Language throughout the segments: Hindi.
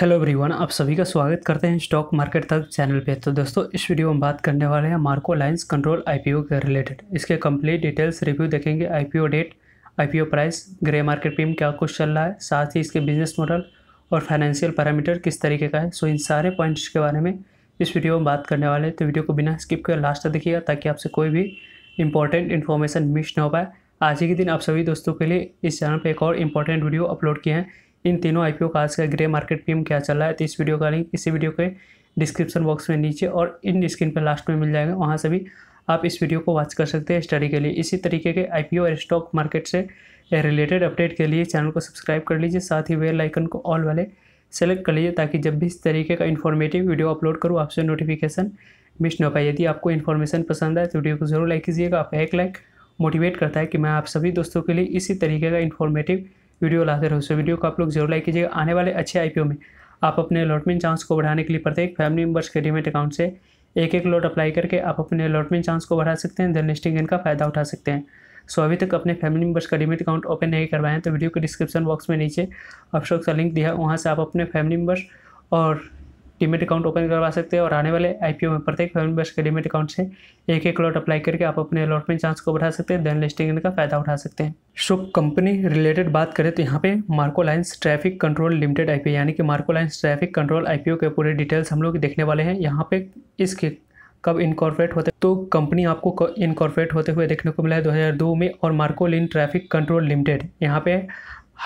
हेलो एवरीवन आप सभी का स्वागत करते हैं स्टॉक मार्केट तक चैनल पे तो दोस्तों इस वीडियो में बात करने वाले हैं मार्को लाइंस कंट्रोल आईपीओ के रिलेटेड इसके कंप्लीट डिटेल्स रिव्यू देखेंगे IPO date IPO price grey market premium क्या कुछ चल रहा है साथ ही इसके बिजनेस मॉडल और फाइनेंशियल पैरामीटर किस तरीके का है सो इन सारे पॉइंट्स के बारे में इस वीडियो में बात करने वाले हैं तो वीडियो को बिना स्किप कर लास्ट तक देखिएगा ताकि आपसे कोई भी इंपॉर्टेंट इन्फॉर्मेशन मिस ना हो पाए आज ही के दिन आप सभी दोस्तों के लिए इस चैनल पर एक और इम्पॉर्टेंट वीडियो अपलोड किए हैं इन तीनों आई का आज का ग्रे मार्केट पीएम क्या चल रहा है तो इस वीडियो का लिंक इसी वीडियो के डिस्क्रिप्शन बॉक्स में नीचे और इन स्क्रीन पर लास्ट में मिल जाएगा वहाँ से भी आप इस वीडियो को वॉच कर सकते हैं स्टडी के लिए इसी तरीके के आई और स्टॉक मार्केट से रिलेटेड अपडेट के लिए चैनल को सब्सक्राइब कर लीजिए साथ ही बेल आइकन को ऑल वाले सेलेक्ट कर लीजिए ताकि जब भी इस तरीके का इन्फॉर्मेटिव वीडियो अपलोड करूँ आपसे नोटिफिकेशन मिस ना हो पाए यदि आपको इन्फॉर्मेशन पसंद आए तो वीडियो को जरूर लाइक कीजिएगा आपका एक लाइक मोटिवेट करता है कि मैं आप सभी दोस्तों के लिए इसी तरीके का इन्फॉर्मेटिव वीडियो लाते रहो सो वीडियो को आप लोग जरूर लाइक कीजिएगा आने वाले अच्छे आई में आप अपने अलॉटमेंट चांस को बढ़ाने के लिए प्रत्येक फैमिली मेम्बर्स के डिमेट अकाउंट से एक एक लॉट अप्लाई करके आप अपने अलॉटमेंट चांस को बढ़ा सकते हैं देन लिस्टिंग गेन का फ़ायदा उठा सकते हैं सो अभी तक अपने फैमिली मेम्बर्स का डिमेट अकाउंट ओपन नहीं करवाए हैं तो वीडियो के डिस्क्रिप्शन बॉक्स में नीचे ऑप्शन का लिंक दिया है वहाँ से आप अपने फैमिली मेम्बर्स और डिमिट अकाउंट ओपन करवा सकते हैं और आने वाले आईपीओ में प्रत्येक फैमिली मेम्बर्स के डिमिट अकाउंट से एक एक लॉट अप्लाई करके आप अपने अलॉटमेंट चांस को बढ़ा सकते हैं देन लिस्टिंग का फायदा उठा सकते हैं सो कंपनी रिलेटेड बात करें तो यहाँ पे Markolines traffic control limited आई यानी कि मार्को लाइन्स ट्रैफिक कंट्रोल आई के पूरे डिटेल्स हम लोग देखने वाले हैं यहाँ पे इसके कब इनकॉर्पोरेट होते तो कंपनी आपको इनकॉर्पोरेट होते हुए देखने को मिला है 2002 में और मार्कोलिन ट्रैफिक कंट्रोल लिमिटेड यहाँ पे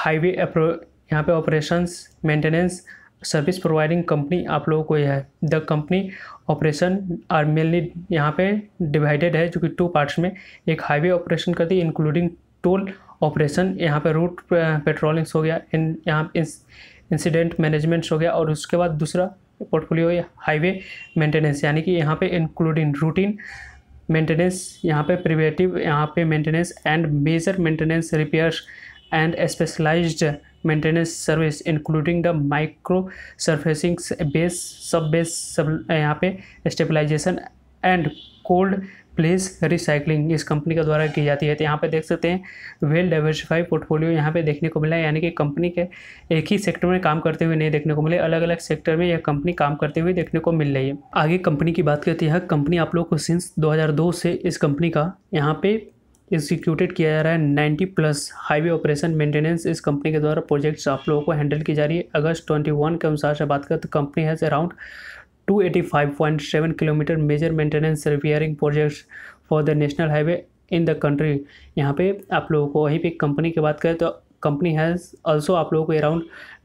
हाईवे यहाँ पे operations maintenance service providing company आप लोगों को यह है the company operation are mainly यहाँ पे डिवाइडेड है जो कि टू पार्ट्स में एक हाईवे ऑपरेशन करती है इंक्लूडिंग टोल ऑपरेशन यहाँ पे रूट पेट्रोलिंग्स हो गया इन यहाँ इंसिडेंट मैनेजमेंट्स हो गया और उसके बाद दूसरा पोर्टफोलियो या हाईवे मेंटेनेंस यानी कि यहाँ पे इंक्लूडिंग रूटीन मेंटेनेंस यहाँ पे प्रिवेटिव यहाँ पे maintenance and major maintenance repairs and specialized maintenance service including the micro surfacing base sub base sub यहाँ पे stabilisation and cold place recycling इस कंपनी के द्वारा की जाती है तो यहाँ पे देख सकते हैं वेल डाइवर्सिफाइड पोर्टफोलियो यहाँ पे देखने को मिला है यानी कि कंपनी के एक ही सेक्टर में काम करते हुए नहीं देखने को मिले अलग अलग सेक्टर में यह कंपनी काम करते हुए देखने को मिल रही है आगे कंपनी की बात करती है कंपनी आप लोग को सिंस दो से इस कंपनी का यहाँ पे एग्जीक्यूटेड किया जा रहा है ninety plus highway operation maintenance इस कंपनी के द्वारा प्रोजेक्ट्स आप लोगों को हैंडल की जा रही है अगस्त ट्वेंटी वन के अनुसार से बात करें तो company has around two eighty five point seven kilometre major maintenance repairing projects for the national highway in the country यहाँ पे आप लोगों को वहीं पे कंपनी की बात करें तो कंपनी हैज़ ऑल्सो आप लोगों को around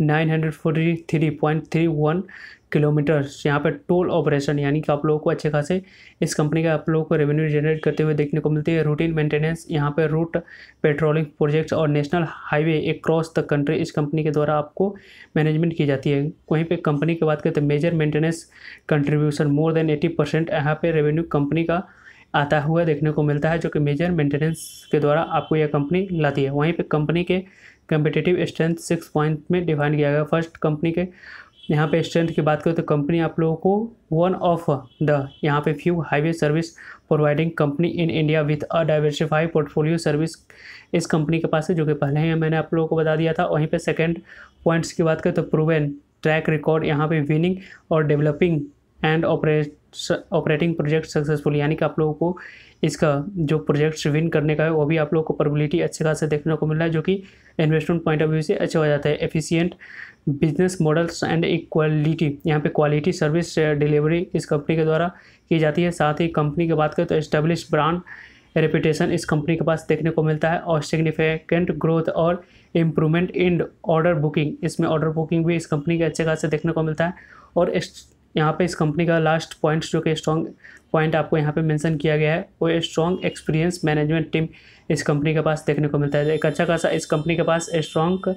nine hundred forty three point three one kilometres यहाँ पर टोल ऑपरेशन यानी कि आप लोगों को अच्छे खासे इस कंपनी का आप लोगों को रेवेन्यू जनरेट करते हुए देखने को मिलती है रूटीन मेंटेनेंस यहाँ पर रूट पेट्रोलिंग प्रोजेक्ट्स और national highway across the country इस कंपनी के द्वारा आपको मैनेजमेंट की जाती है वहीं पे कंपनी की बात करें तो major maintenance contribution more than eighty percent यहाँ पर रेवेन्यू कंपनी का आता हुआ देखने को मिलता है जो कि मेजर मेंटेनेंस के द्वारा आपको यह कंपनी लाती है वहीं पे कंपनी के कम्पिटेटिव स्ट्रेंथ सिक्स पॉइंट में डिफाइन किया गया फर्स्ट कंपनी के यहाँ पे स्ट्रेंथ की बात करें तो कंपनी आप लोगों को वन ऑफ द यहाँ पे few highway service providing company in India with a diversified portfolio service इस कंपनी के पास है जो कि पहले ही मैंने आप लोगों को बता दिया था वहीं पे सेकंड पॉइंट्स की बात करें तो प्रूवन ट्रैक रिकॉर्ड यहाँ पे विनिंग और developing and operate operating project successful यानी कि आप लोगों को इसका जो प्रोजेक्ट्स विन करने का है वो भी आप लोगों को प्रॉबिलिटी अच्छे खास देखने को मिल रहा है जो कि इन्वेस्टमेंट पॉइंट ऑफ व्यू से अच्छा हो जाता है efficient business models and equality यहाँ पे क्वालिटी सर्विस डिलीवरी इस कंपनी के द्वारा की जाती है साथ ही कंपनी की बात करें तो इस्टेब्लिश ब्रांड रेपुटेशन इस कंपनी के पास देखने को मिलता है और सिग्निफिकेंट ग्रोथ और इम्प्रूवमेंट इन ऑर्डर बुकिंग इसमें ऑर्डर बुकिंग भी इस कंपनी के अच्छे खास देखने को मिलता है और यहाँ पे इस कंपनी का लास्ट पॉइंट जो कि स्ट्रॉन्ग पॉइंट आपको यहाँ पे मेंशन किया गया है वो स्ट्रॉन्ग एक्सपीरियंस मैनेजमेंट टीम इस कंपनी के पास देखने को मिलता है एक अच्छा खासा इस कंपनी के पास स्ट्रॉन्ग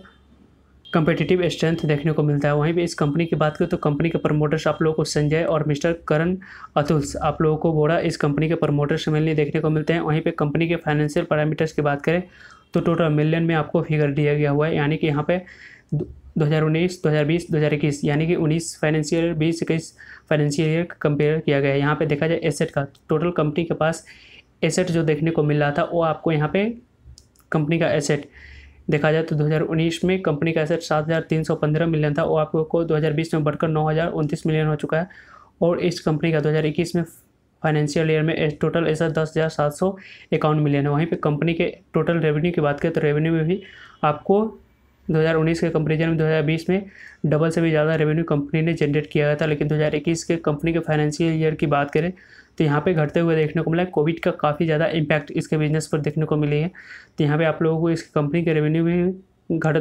कंपेटिटिव स्ट्रेंथ देखने को मिलता है वहीं पर इस कंपनी की बात करें तो कंपनी के प्रमोटर्स आप लोगों को संजय और मिस्टर करण अतुल्स आप लोगों को बोरा इस कंपनी के प्रमोटर्स मिलने देखने को मिलते हैं वहीं पर कंपनी के फाइनेंशियल पैरामीटर्स की बात करें तो टोटल मिलियन में आपको फिगर दिया गया हुआ है यानी कि यहाँ पे दो हज़ार उन्नीस दो यानी कि 19 फाइनेंशियल ईयर बीस इक्कीस फाइनेंशियल ईयर कंपेयर किया गया है यहाँ पे देखा जाए एसेट का टोटल कंपनी के पास एसेट जो देखने को मिल रहा था वो आपको यहाँ पे कंपनी का एसेट देखा जाए तो 2019 में कंपनी का एसेट 7,315 मिलियन था वो आपको 2020 में बढ़कर नौ मिलियन हो चुका है और इस कंपनी का 2021 में फाइनेंशियल ईयर में टोटल ऐसा दस हज़ार सात सौ इक्यावन मिलियन है वहीं पे कंपनी के टोटल रेवेन्यू की बात करें तो रेवेन्यू में भी आपको 2019 के कंपेरिजन में 2020 में डबल से भी ज़्यादा रेवेन्यू कंपनी ने जनरेट किया था लेकिन 2021 के कंपनी के फाइनेंशियल ईयर की बात करें तो यहाँ पे घटते हुए देखने को मिला है कोविड का काफ़ी ज़्यादा इम्पैक्ट इसके बिजनेस पर देखने को मिली है तो यहाँ पे आप लोगों को इस कंपनी के रेवेन्यू भी घट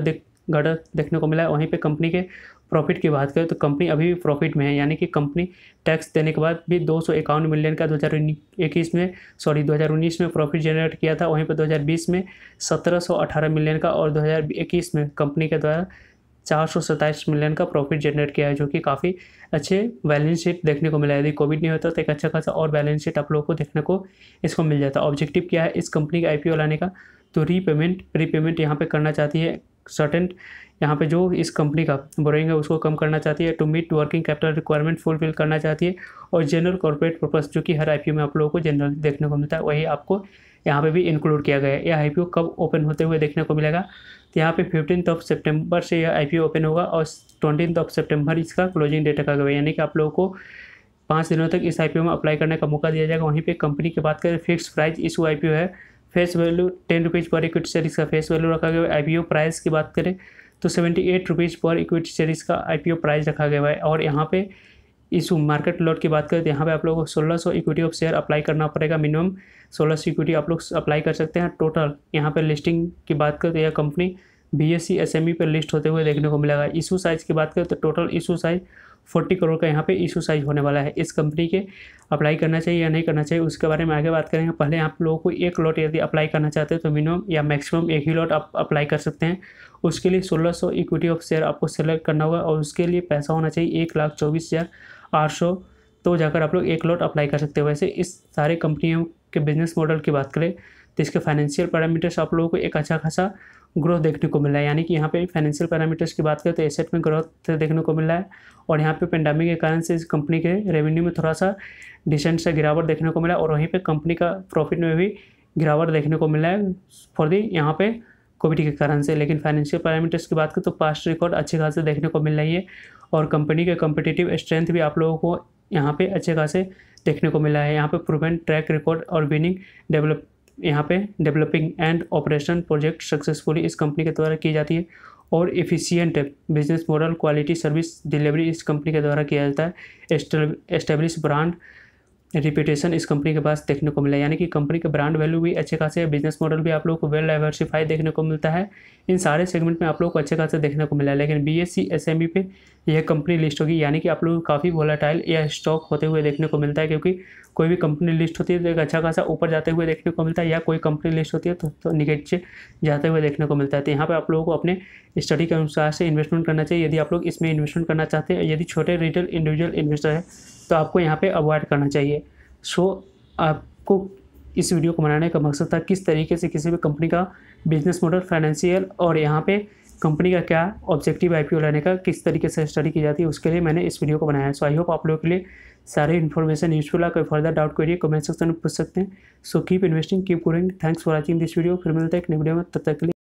गढ़ देखने को मिला है वहीं पे कंपनी के प्रॉफिट की बात करें तो कंपनी अभी भी प्रॉफिट में है यानी कि कंपनी टैक्स देने के बाद भी दो मिलियन का 2021 में सॉरी 2019 में प्रॉफिट जनरेट किया था वहीं पर 2020 में 1718 मिलियन का और 2021 में कंपनी के द्वारा चार मिलियन का प्रॉफिट जनरेट किया है जो कि काफ़ी अच्छे बैलेंस शीट देखने को मिला यदि कोविड नहीं होता तो एक अच्छा खासा और बैलेंस शीट आप लोगों को देखने को इसको मिल जाता ऑब्जेक्टिव क्या है इस कंपनी का आई लाने का तो रीपेमेंट रीपेमेंट यहाँ पे करना चाहती है सर्टेन यहाँ पे जो इस कंपनी का बोरिंग है उसको कम करना चाहती है to meet working capital requirement fulfil करना चाहती है और जनरल कॉर्पोरेट पर्पस जो कि हर आई में आप लोगों को जनरल देखने को मिलता है वही आपको यहाँ पे भी इंक्लूड किया गया है यह आई कब ओपन होते हुए देखने को मिलेगा तो यहाँ पे फिफ्टीन ऑफ सेप्टेम्बर से यह आई ओपन होगा और ट्वेंटीन ऑफ सेप्टेम्बर इसका क्लोजिंग डेट रखा गया यानी कि आप लोगों को पाँच दिनों तक इस आई में अप्लाई करने का मौका दिया जाएगा वहीं पर कंपनी की बात करें फिक्स प्राइस इस आई है face value ten rupees per equity shares का फेस वैल्यू रखा गया है आई प्राइस की बात करें तो seventy eight rupees per equity shares का आई प्राइस रखा गया है और यहाँ पे इस मार्केट लॉट की बात करें तो यहाँ पे आप लोगों को सोलह सौ इक्विटी ऑफ शेयर अप्लाई करना पड़ेगा मिनिमम सोलह सौ इक्विटी आप लोग अप्लाई कर सकते हैं टोटल यहाँ पर लिस्टिंग की बात करें तो यह company B S E S M E पर लिस्ट होते हुए देखने को मिलेगा इशू साइज़ की बात करें तो total issue size forty crore का यहाँ पे इशू साइज होने वाला है इस कंपनी के अप्लाई करना चाहिए या नहीं करना चाहिए उसके बारे में आगे बात करेंगे पहले आप लोगों को एक लॉट यदि अप्लाई करना चाहते हैं तो मिनिमम या मैक्सिमम एक ही लॉट आप अप्लाई कर सकते हैं उसके लिए सोलह सौ इक्विटी ऑफ शेयर आपको सेलेक्ट करना होगा और उसके लिए पैसा होना चाहिए एक लाख चौबीस हज़ार आठ सौ तो जाकर आप लोग एक लॉट अप्लाई कर सकते हैं वैसे इस सारे कंपनियों के बिजनेस मॉडल की बात करें तो इसके फाइनेंशियल पैरामीटर्स आप लोगों को एक अच्छा खासा ग्रोथ देखने को मिला है यानी कि यहाँ पे फाइनेंशियल पैरामीटर्स की बात करें तो एसेट में ग्रोथ देखने को मिला है और यहाँ पे पेंडेमिक के कारण से इस कंपनी के रेवेन्यू में थोड़ा सा डिसेंट सा गिरावट देखने को मिला और वहीं पे कंपनी का प्रॉफिट में भी गिरावट देखने को मिला है फॉर दी यहाँ पे कोविड के कारण से लेकिन फाइनेंशियल पैरामीटर्स की बात करें तो पास्ट रिकॉर्ड अच्छे खासे देखने को मिल रही है और कंपनी के कॉम्पिटेटिव स्ट्रेंथ भी आप लोगों को यहाँ पे अच्छे खासे देखने को मिला है यहाँ पे प्रूवन ट्रैक रिकॉर्ड और विनिंग डेवलप यहाँ पे developing and operation project successfully इस कंपनी के द्वारा की जाती है और efficient business model quality service delivery इस कंपनी के द्वारा किया जाता है एस्टेब्लिश ब्रांड रिपीटेशन इस कंपनी के पास देखने को मिला यानी कि कंपनी के ब्रांड वैल्यू भी अच्छे खासे बिजनेस मॉडल भी आप लोग को वेल डाइवर्सिफाई देखने को मिलता है इन सारे सेगमेंट में आप लोग को अच्छे खासे देखने को मिला है लेकिन B S E S M E पे यह कंपनी लिस्ट होगी यानी कि आप लोग को काफ़ी वोलाटाइल या स्टॉक होते हुए देखने को मिलता है क्योंकि कोई भी कंपनी लिस्ट होती है तो एक अच्छा खासा ऊपर जाते हुए देखने को मिलता है या कोई कंपनी लिस्ट होती है तो, तो नीचे जाते हुए देखने को मिलता है तो यहाँ पर आप लोगों को अपने स्टडी के अनुसार से इन्वेस्टमेंट करना चाहिए यदि आप लोग इसमें इन्वेस्टमेंट करना चाहते हैं यदि छोटे रिटेल इंडिविजुअल इन्वेस्टर है तो आपको यहाँ पे अवॉइड करना चाहिए सो आपको इस वीडियो को बनाने का मकसद था किस तरीके से किसी भी कंपनी का बिजनेस मॉडल फाइनेंशियल और यहाँ पे कंपनी का क्या ऑब्जेक्टिव आईपीओ लाने का किस तरीके से स्टडी की जाती है उसके लिए मैंने इस वीडियो को बनाया है सो आई होप आप लोगों के लिए सारी इन्फॉर्मेशन यूजफुल है कोई फर्दर डाउट करिए कमेंट सेक्शन में पूछ सकते हैं so keep investing keep going thanks for watching this video फिर मिलता है एक वीडियो में तब तक के लिए